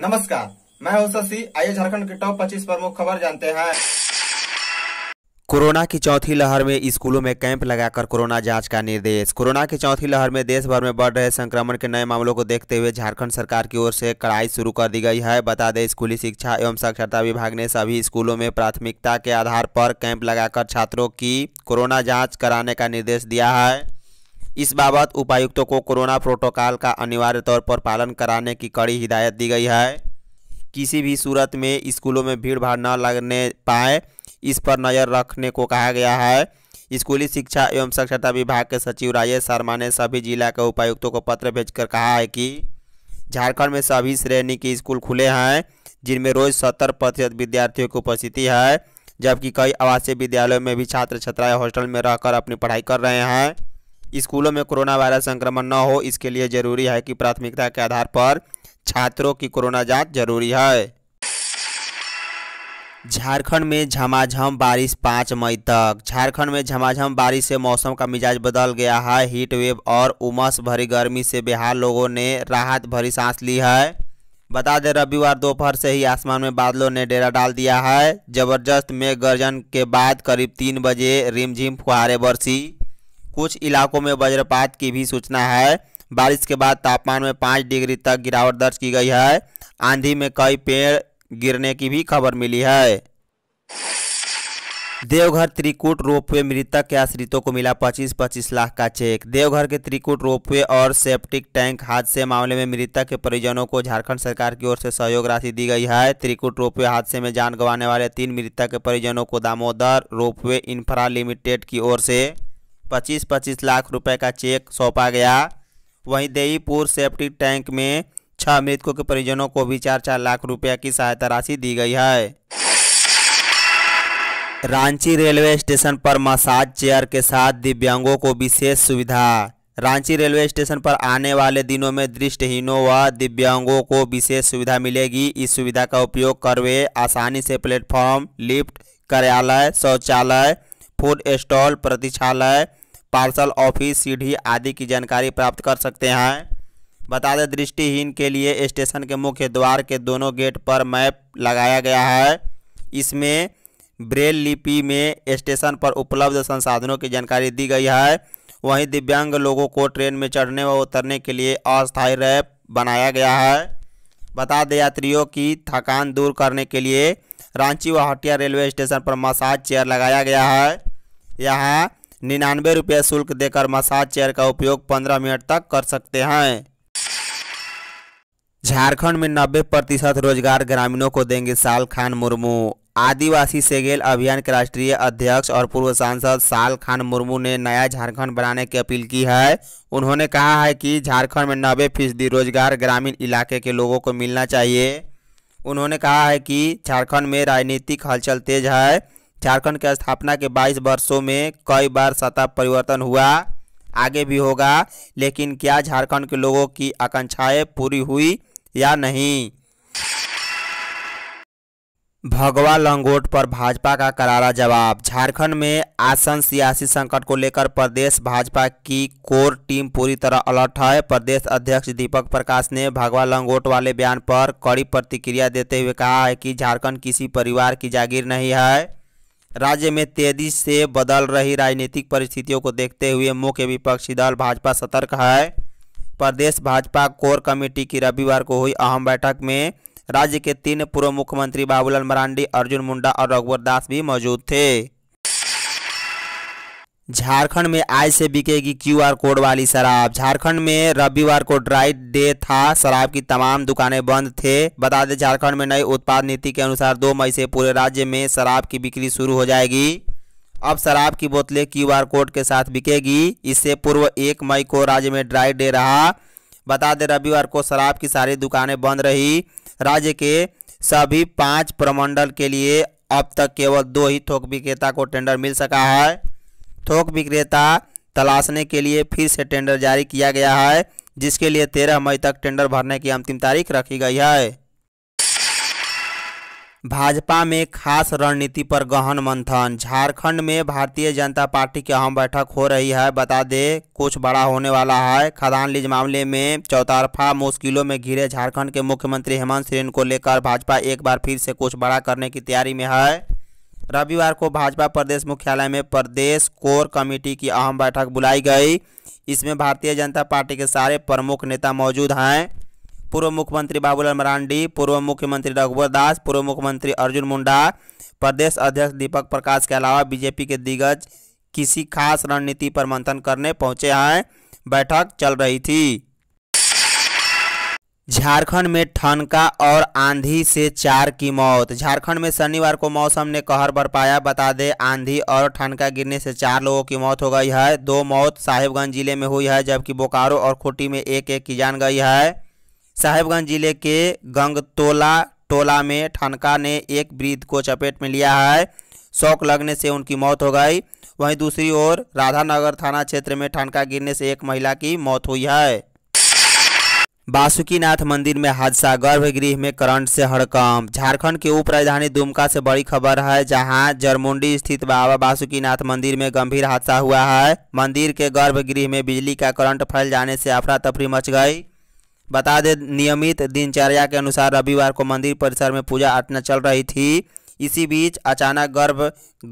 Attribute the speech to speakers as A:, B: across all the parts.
A: नमस्कार मैं हूं शशि आइए झारखंड के टॉप 25 प्रमुख खबर जानते हैं कोरोना की चौथी लहर में स्कूलों में कैंप लगाकर कोरोना जांच का निर्देश कोरोना की चौथी लहर में देश भर में बढ़ रहे संक्रमण के नए मामलों को देखते हुए झारखंड सरकार की ओर से कड़ाई शुरू कर दी गई है बता दें स्कूली शिक्षा एवं साक्षरता विभाग ने सभी स्कूलों में प्राथमिकता के आधार पर कैंप लगाकर छात्रों की कोरोना जाँच कराने का निर्देश दिया है इस बाबत उपायुक्तों को कोरोना प्रोटोकॉल का अनिवार्य तौर पर पालन कराने की कड़ी हिदायत दी गई है किसी भी सूरत में स्कूलों में भीड़ भाड़ न लगने पाए इस पर नज़र रखने को कहा गया है स्कूली शिक्षा एवं साक्षरता विभाग के सचिव राजेश शर्मा ने सभी जिला के उपायुक्तों को पत्र भेजकर कहा है कि झारखंड में सभी श्रेणी के स्कूल खुले हैं जिनमें रोज सत्तर प्रतिशत विद्यार्थियों की उपस्थिति है जबकि कई आवासीय विद्यालयों में भी छात्र छात्राएं हॉस्टल में रहकर अपनी पढ़ाई कर रहे हैं स्कूलों में कोरोना वायरस संक्रमण न हो इसके लिए जरूरी है कि प्राथमिकता के आधार पर छात्रों की कोरोना जांच जरूरी है झारखंड में झमाझम बारिश पाँच मई तक झारखंड में झमाझम बारिश से मौसम का मिजाज बदल गया है हीट वेव और उमस भरी गर्मी से बिहार लोगों ने राहत भरी सांस ली है बता दें रविवार दोपहर से ही आसमान में बादलों ने डेरा डाल दिया है जबरदस्त में गर्जन के बाद करीब तीन बजे रिमझिम फुहारे बरसी कुछ इलाकों में वज्रपात की भी सूचना है बारिश के बाद तापमान में पाँच डिग्री तक गिरावट दर्ज की गई है आंधी में कई पेड़ गिरने की भी खबर मिली है देवघर त्रिकूट रोपवे मृतक के आश्रितों को मिला 25-25 लाख का चेक देवघर के त्रिकूट रोपवे और सेप्टिक टैंक हादसे मामले में मृतक के परिजनों को झारखंड सरकार की ओर से सहयोग राशि दी गई है त्रिकूट रोपवे हादसे में जान गंवाने वाले तीन मृतक के परिजनों को दामोदर रोपवे इंफ्रा लिमिटेड की ओर से पच्चीस पच्चीस लाख रुपए का चेक सौंपा गया वहीं देईपुर सेफ्टी टैंक में छह मृतकों के परिजनों को भी चार चार लाख रुपए की सहायता राशि दी गई है रांची रेलवे स्टेशन पर मसाज चेयर के साथ दिव्यांगों को विशेष सुविधा रांची रेलवे स्टेशन पर आने वाले दिनों में दृष्टिहीनों व दिव्यांगों को विशेष सुविधा मिलेगी इस सुविधा का उपयोग कर वे आसानी से प्लेटफॉर्म लिफ्ट कार्यालय शौचालय फूड स्टॉल प्रतीक्षालय पार्सल ऑफिस सीढ़ी आदि की जानकारी प्राप्त कर सकते हैं बता दें दृष्टिहीन के लिए स्टेशन के मुख्य द्वार के दोनों गेट पर मैप लगाया गया है इसमें ब्रेल लिपि में स्टेशन पर उपलब्ध संसाधनों की जानकारी दी गई है वहीं दिव्यांग लोगों को ट्रेन में चढ़ने व उतरने के लिए अस्थायी रैप बनाया गया है बता दें यात्रियों की थकान दूर करने के लिए रांची व हटिया रेलवे स्टेशन पर मसाज चेयर लगाया गया है यहाँ निन्यानवे रुपये शुल्क देकर मसाज चेयर का उपयोग पंद्रह मिनट तक कर सकते हैं झारखंड में नब्बे प्रतिशत रोजगार ग्रामीणों को देंगे साल खान मुर्मू आदिवासी सेगेल अभियान के राष्ट्रीय अध्यक्ष और पूर्व सांसद साल खान मुर्मू ने नया झारखंड बनाने की अपील की है उन्होंने कहा है कि झारखंड में नब्बे फीसदी रोजगार ग्रामीण इलाके के लोगों को मिलना चाहिए उन्होंने कहा है कि झारखंड में राजनीतिक हलचल तेज है झारखंड के स्थापना के 22 वर्षों में कई बार सत्ता परिवर्तन हुआ आगे भी होगा लेकिन क्या झारखंड के लोगों की आकांक्षाएं पूरी हुई या नहीं भगवा लंगोट पर भाजपा का करारा जवाब झारखंड में आसन सियासी संकट को लेकर प्रदेश भाजपा की कोर टीम पूरी तरह अलर्ट है प्रदेश अध्यक्ष दीपक प्रकाश ने भगवा लंगोट वाले बयान पर कड़ी प्रतिक्रिया देते हुए कहा है कि झारखंड किसी परिवार की जागीर नहीं है राज्य में तेजी से बदल रही राजनीतिक परिस्थितियों को देखते हुए मुख्य विपक्षी दल भाजपा सतर्क है प्रदेश भाजपा कोर कमेटी की रविवार को हुई अहम बैठक में राज्य के तीन पूर्व मुख्यमंत्री बाबूलाल मरांडी अर्जुन मुंडा और रघुवर दास भी मौजूद थे झारखंड में आज से बिकेगी क्यूआर कोड वाली शराब झारखंड में रविवार को ड्राई डे था शराब की तमाम दुकानें बंद थे बता दें झारखंड में नई उत्पाद नीति के अनुसार दो मई से पूरे राज्य में शराब की बिक्री शुरू हो जाएगी अब शराब की बोतलें क्यूआर कोड के साथ बिकेगी इससे पूर्व एक मई को राज्य में ड्राई डे रहा बता दें रविवार को शराब की सारी दुकानें बंद रही राज्य के सभी पाँच प्रमंडल के लिए अब तक केवल दो ही थोक विक्रेता को टेंडर मिल सका है थोक विक्रेता तलाशने के लिए फिर से टेंडर जारी किया गया है जिसके लिए तेरह मई तक टेंडर भरने की अंतिम तारीख रखी गई है भाजपा में खास रणनीति पर गहन मंथन झारखंड में भारतीय जनता पार्टी की अहम बैठक हो रही है बता दे कुछ बड़ा होने वाला है खदान लीज मामले में चौतारफा मुश्किलों में घिरे झारखंड के मुख्यमंत्री हेमंत सोरेन को लेकर भाजपा एक बार फिर से कुछ बड़ा करने की तैयारी में है रविवार को भाजपा प्रदेश मुख्यालय में प्रदेश कोर कमेटी की अहम बैठक बुलाई गई इसमें भारतीय जनता पार्टी के सारे प्रमुख नेता मौजूद हैं पूर्व मुख्यमंत्री बाबूलाल मरांडी पूर्व मुख्यमंत्री रघुवर दास पूर्व मुख्यमंत्री अर्जुन मुंडा प्रदेश अध्यक्ष दीपक प्रकाश के अलावा बीजेपी के दिग्गज किसी खास रणनीति पर मंथन करने पहुंचे हैं बैठक चल रही थी झारखंड में ठनका और आंधी से चार की मौत झारखंड में शनिवार को मौसम ने कहर बरपाया बता दे आंधी और ठनका गिरने से चार लोगों की मौत हो गई है दो मौत साहिबगंज जिले में हुई है जबकि बोकारो और खूंटी में एक एक की जान गई है साहिबगंज जिले के गंगतोला टोला में ठनका ने एक वृद्ध को चपेट में लिया है शौक लगने से उनकी मौत हो गई वहीं दूसरी ओर राधानगर थाना क्षेत्र में ठनका गिरने से एक महिला की मौत हुई है बासुकीनाथ मंदिर में हादसा गर्भगृह में करंट से हड़कंप झारखंड के उप राजधानी दुमका से बड़ी खबर है जहां जरमुंडी स्थित बाबा बासुकीनाथ मंदिर में गंभीर हादसा हुआ है मंदिर के गर्भगृह में बिजली का करंट फैल जाने से अफरा तफरी मच गई बता दें नियमित दिनचर्या के अनुसार रविवार को मंदिर परिसर में पूजा अर्चना चल रही थी इसी बीच अचानक गर्भ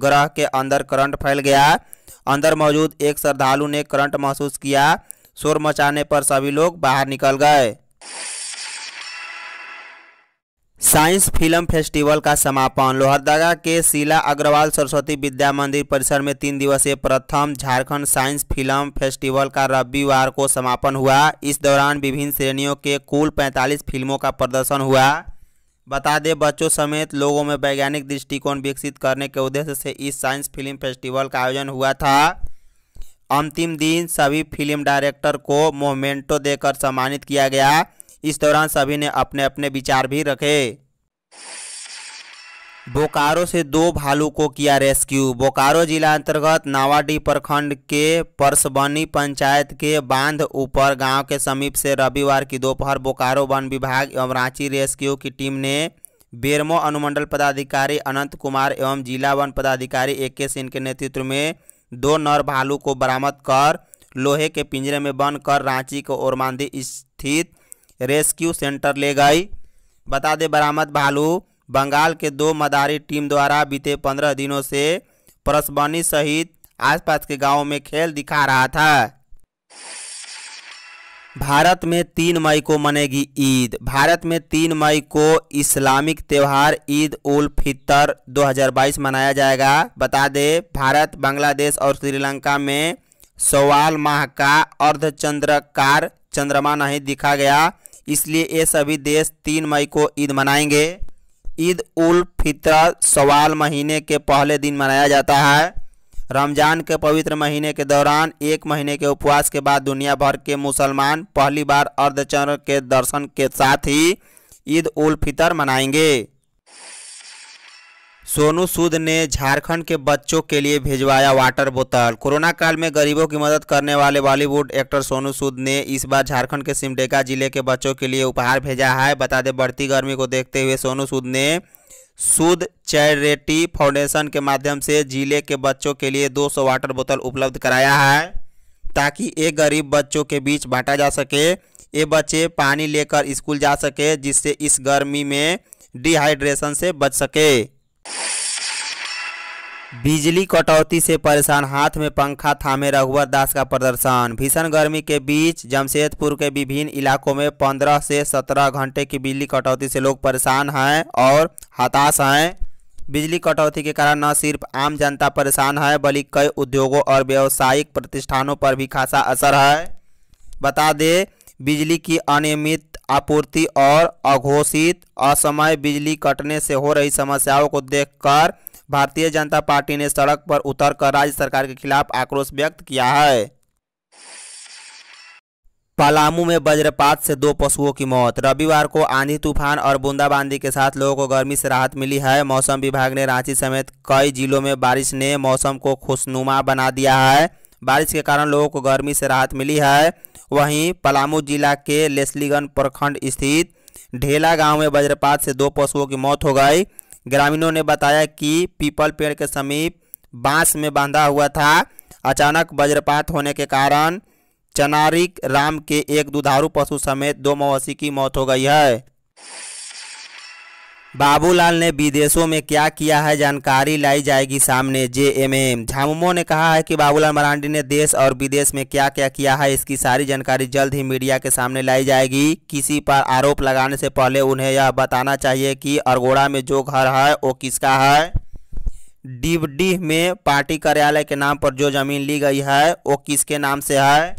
A: ग्रह के अंदर करंट फैल गया अंदर मौजूद एक श्रद्धालु ने करंट महसूस किया शोर मचाने पर सभी लोग बाहर निकल गए साइंस फिल्म फेस्टिवल का समापन लोहरदगा के शिला अग्रवाल सरस्वती विद्या मंदिर परिसर में तीन दिवसीय प्रथम झारखंड साइंस फिल्म फेस्टिवल का रविवार को समापन हुआ इस दौरान विभिन्न श्रेणियों के कुल 45 फिल्मों का प्रदर्शन हुआ बता दें बच्चों समेत लोगों में वैज्ञानिक दृष्टिकोण विकसित करने के उद्देश्य से इस साइंस फिल्म फेस्टिवल का आयोजन हुआ था अंतिम दिन सभी फिल्म डायरेक्टर को मोमेंटो देकर सम्मानित किया गया इस दौरान सभी ने अपने अपने विचार भी रखे बोकारो से दो भालू को किया रेस्क्यू बोकारो जिला अंतर्गत नावाडीह प्रखंड के परसबनी पंचायत के बांध ऊपर गांव के समीप से रविवार की दोपहर बोकारो वन विभाग एवं रांची रेस्क्यू की टीम ने बेरमो अनुमंडल पदाधिकारी अनंत कुमार एवं जिला वन पदाधिकारी ए के सिंह के नेतृत्व में दो नर भालू को बरामद कर लोहे के पिंजरे में बंद कर रांची के ओरमांदी स्थित रेस्क्यू सेंटर ले गई बता दें बरामद भालू बंगाल के दो मदारी टीम द्वारा बीते पंद्रह दिनों से परसबनी सहित आसपास के गांवों में खेल दिखा रहा था भारत में तीन मई को मनेगी ईद भारत में तीन मई को इस्लामिक त्यौहार ईद उल फितर 2022 मनाया जाएगा बता दें भारत बांग्लादेश और श्रीलंका में सवाल माह का अर्धचंद्रकार चंद्रमा नहीं दिखा गया इसलिए ये सभी देश तीन मई को ईद मनाएंगे ईद उल फितर सवाल महीने के पहले दिन मनाया जाता है रमज़ान के पवित्र महीने के दौरान एक महीने के उपवास के बाद दुनिया भर के मुसलमान पहली बार अर्धचंद्र के दर्शन के साथ ही ईद उल फितर मनाएंगे सोनू सूद ने झारखंड के बच्चों के लिए भिजवाया वाटर बोतल कोरोना काल में गरीबों की मदद करने वाले बॉलीवुड एक्टर सोनू सूद ने इस बार झारखंड के सिमडेगा जिले के बच्चों के लिए उपहार भेजा है बता दें बढ़ती गर्मी को देखते हुए सोनू सूद ने शुद्ध चैरिटी फाउंडेशन के माध्यम से जिले के बच्चों के लिए 200 वाटर बोतल उपलब्ध कराया है ताकि ये गरीब बच्चों के बीच बांटा जा सके ये बच्चे पानी लेकर स्कूल जा सके जिससे इस गर्मी में डिहाइड्रेशन से बच सके बिजली कटौती से परेशान हाथ में पंखा थामे रघुवर दास का प्रदर्शन भीषण गर्मी के बीच जमशेदपुर के विभिन्न इलाकों में पंद्रह से सत्रह घंटे की बिजली कटौती से लोग परेशान हैं और हताश हैं बिजली कटौती के कारण न सिर्फ आम जनता परेशान है बल्कि कई उद्योगों और व्यावसायिक प्रतिष्ठानों पर भी खासा असर है बता दें बिजली की अनियमित आपूर्ति और अघोषित असमय बिजली कटने से हो रही समस्याओं को देखकर भारतीय जनता पार्टी ने सड़क पर उतर कर राज्य सरकार के खिलाफ आक्रोश व्यक्त किया है पलामू में वज्रपात से दो पशुओं की मौत रविवार को आंधी तूफान और बूंदाबांदी के साथ लोगों को गर्मी से राहत मिली है मौसम विभाग ने रांची समेत कई जिलों में बारिश ने मौसम को खुशनुमा बना दिया है बारिश के कारण लोगों को गर्मी से राहत मिली है वहीं पलामू जिला के लेस्लीगंज प्रखंड स्थित ढेला गांव में वज्रपात से दो पशुओं की मौत हो गई ग्रामीणों ने बताया कि पीपल पेड़ के समीप बांस में बांधा हुआ था अचानक वज्रपात होने के कारण चनारिक राम के एक दुधारू पशु समेत दो मवेशी की मौत हो गई है बाबूलाल ने विदेशों में क्या किया है जानकारी लाई जाएगी सामने जेएमएम झामुमो ने कहा है कि बाबूलाल मरांडी ने देश और विदेश में क्या क्या किया है इसकी सारी जानकारी जल्द ही मीडिया के सामने लाई जाएगी किसी पर आरोप लगाने से पहले उन्हें यह बताना चाहिए कि अरगोड़ा में जो घर है वो किसका है डिवडीह में पार्टी कार्यालय के नाम पर जो जमीन ली गई है वो किसके नाम से है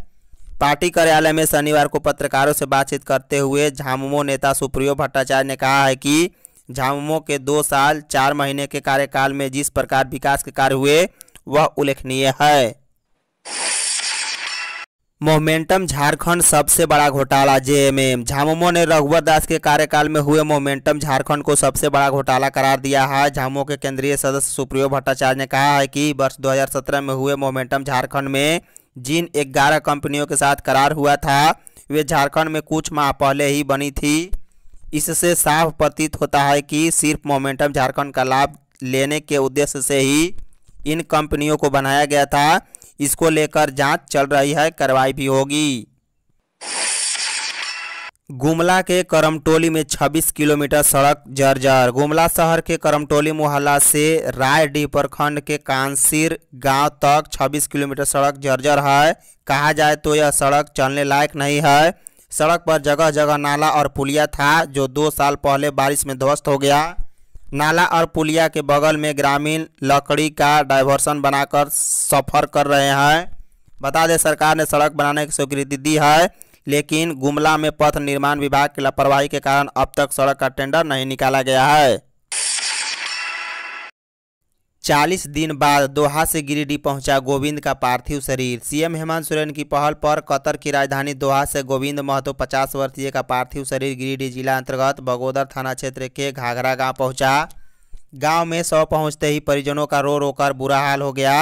A: पार्टी कार्यालय में शनिवार को पत्रकारों से बातचीत करते हुए झामुमो नेता सुप्रियो भट्टाचार्य ने कहा है कि झामुमो के दो साल चार महीने के कार्यकाल में जिस प्रकार विकास के कार्य हुए वह उल्लेखनीय है मोमेंटम झारखंड सबसे बड़ा घोटाला जेएमएम झामुमो ने रघुवर दास के कार्यकाल में हुए मोमेंटम झारखंड को सबसे बड़ा घोटाला करार दिया है झामुमो के केंद्रीय सदस्य सुप्रियो भट्टाचार्य ने कहा है कि वर्ष 2017 में हुए मोमेंटम झारखंड में जिन ग्यारह कंपनियों के साथ करार हुआ था वे झारखंड में कुछ माह पहले ही बनी थी इससे साफ प्रतीत होता है कि सिर्फ मोमेंटम झारखंड का लाभ लेने के उद्देश्य से ही इन कंपनियों को बनाया गया था इसको लेकर जांच चल रही है कार्रवाई भी होगी गुमला के करमटोली में 26 किलोमीटर सड़क जर्जर गुमला शहर के करमटोली मोहल्ला से रायडीह प्रखंड के कांसिर गांव तक 26 किलोमीटर सड़क जर्जर है कहा जाए तो यह सड़क चलने लायक नहीं है सड़क पर जगह जगह नाला और पुलिया था जो दो साल पहले बारिश में ध्वस्त हो गया नाला और पुलिया के बगल में ग्रामीण लकड़ी का डाइवर्सन बनाकर सफ़र कर रहे हैं बता दें सरकार ने सड़क बनाने की स्वीकृति दी है लेकिन गुमला में पथ निर्माण विभाग की लापरवाही के कारण अब तक सड़क का टेंडर नहीं निकाला गया है चालीस दिन बाद दोहा से गिरिडीह पहुंचा गोविंद का पार्थिव शरीर सीएम हेमंत सोरेन की पहल पर कतर की राजधानी दोहा से गोविंद महतो 50 वर्षीय का पार्थिव शरीर गिरिडीह जिला अंतर्गत बगोदर थाना क्षेत्र के घाघरा गांव पहुंचा गांव में शव पहुंचते ही परिजनों का रो रोकर बुरा हाल हो गया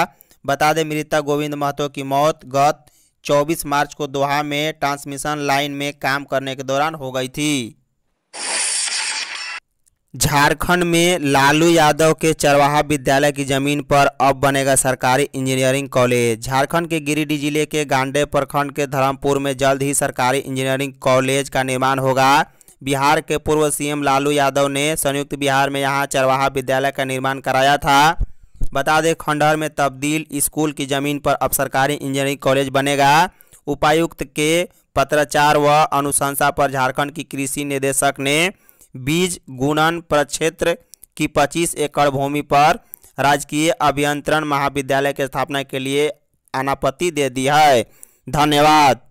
A: बता दें मृतक गोविंद महतो की मौत गत चौबीस मार्च को दोहा में ट्रांसमिशन लाइन में काम करने के दौरान हो गई थी झारखंड में लालू यादव के चरवाहा विद्यालय की जमीन पर अब बनेगा सरकारी इंजीनियरिंग कॉलेज झारखंड के गिरिडीह जिले के गांडे प्रखंड के धर्मपुर में जल्द ही सरकारी इंजीनियरिंग कॉलेज का निर्माण होगा बिहार के पूर्व सीएम लालू यादव ने संयुक्त बिहार में यहां चरवाहा विद्यालय का निर्माण कराया था बता दें खंडहर में तब्दील स्कूल की जमीन पर अब सरकारी इंजीनियरिंग कॉलेज बनेगा उपायुक्त के पत्राचार व अनुशंसा पर झारखंड की कृषि निदेशक ने बीज गुणन प्रक्षेत्र की पच्चीस एकड़ भूमि पर राजकीय अभियंत्रण महाविद्यालय की स्थापना के लिए अनापत्ति दे दी है धन्यवाद